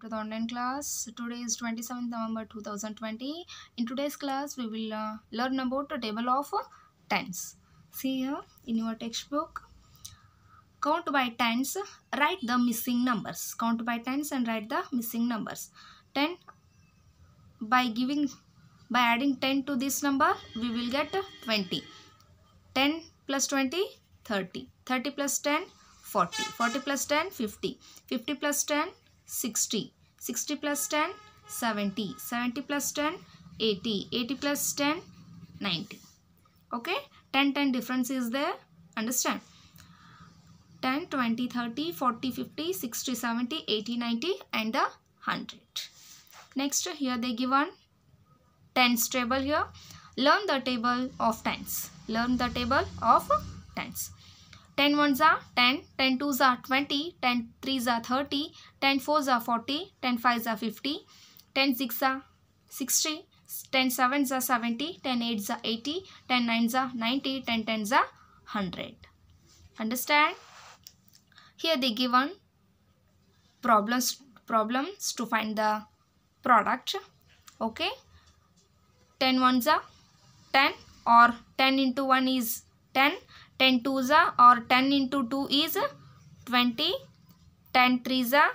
to the online class today is 27th november 2020 in today's class we will uh, learn about the table of uh, tens see here in your textbook count by tens write the missing numbers count by tens and write the missing numbers 10 by giving by adding 10 to this number we will get 20 10 plus 20 30 30 plus 10 40 40 plus 10 50 50 plus 10 60. 60 plus 10, 70. 70 plus 10, 80. 80 plus 10, 90. Okay, 10, 10 difference is there. Understand? 10, 20, 30, 40, 50, 60, 70, 80, 90 and the 100. Next, here they give tens table here. Learn the table of tens. Learn the table of tens. 10 ones are 10, 10 twos are 20, 10 threes are 30, 10 fours are 40, 10 fives are 50, 10 six are 60, 10 sevens are 70, 10 eights are 80, 10 nines are 90, 10 tens are 100. Understand? Here they given problems, problems to find the product. Okay? 10 ones are 10 or 10 into 1 is 10 ten two ज़ा और ten into two is twenty ten three ज़ा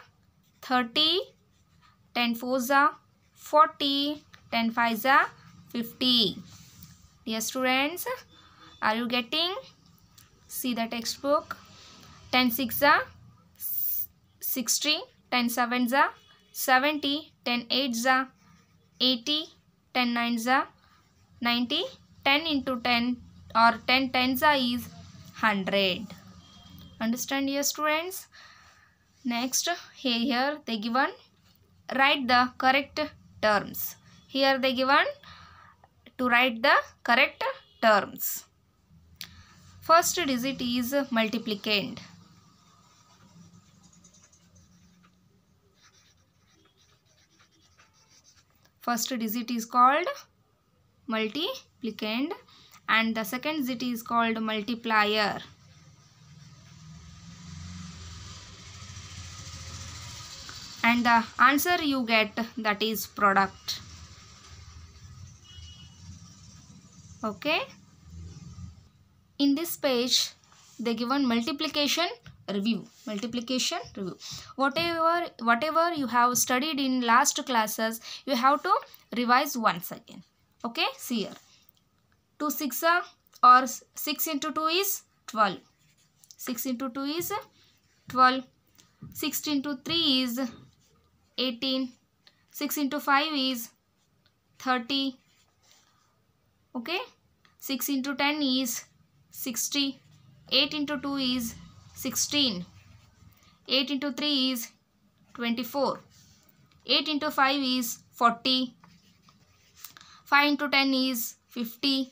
thirty ten four ज़ा forty ten five ज़ा fifty students are you getting see the text book ten six ज़ा sixty ten seven ज़ा seventy ten eight ज़ा eighty ten nine ज़ा ninety ten into ten और ten ten ज़ा is 100 understand your students next here, here they given write the correct terms here they given to write the correct terms first digit is multiplicand first digit is called multiplicand and the second zit is called multiplier. And the answer you get that is product. Okay. In this page, they given multiplication review multiplication review whatever whatever you have studied in last classes you have to revise once again okay see here 2 6 or 6 into 2 is 12. Sixteen into 2 is 12. Sixteen into 3 is 18. Sixteen into 5 is 30. Okay. 6 into 10 is 60. Eighteen into 2 is 16. Eighteen into 3 is 24. 8 into 5 is 40. 5 into 10 is 50.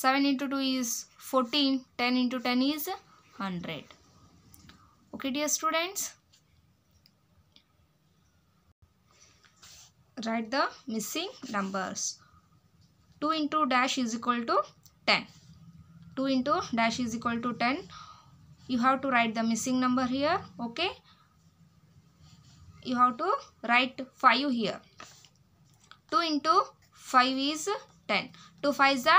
7 into 2 is 14, 10 into 10 is 100. Okay dear students, write the missing numbers. 2 into dash is equal to 10. 2 into dash is equal to 10. You have to write the missing number here. Okay. You have to write 5 here. 2 into 5 is 10. 2 5 is the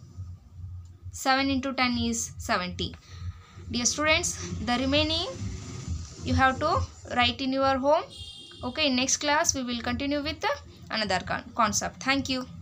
7 into 10 is 70 dear students the remaining you have to write in your home okay next class we will continue with another con concept thank you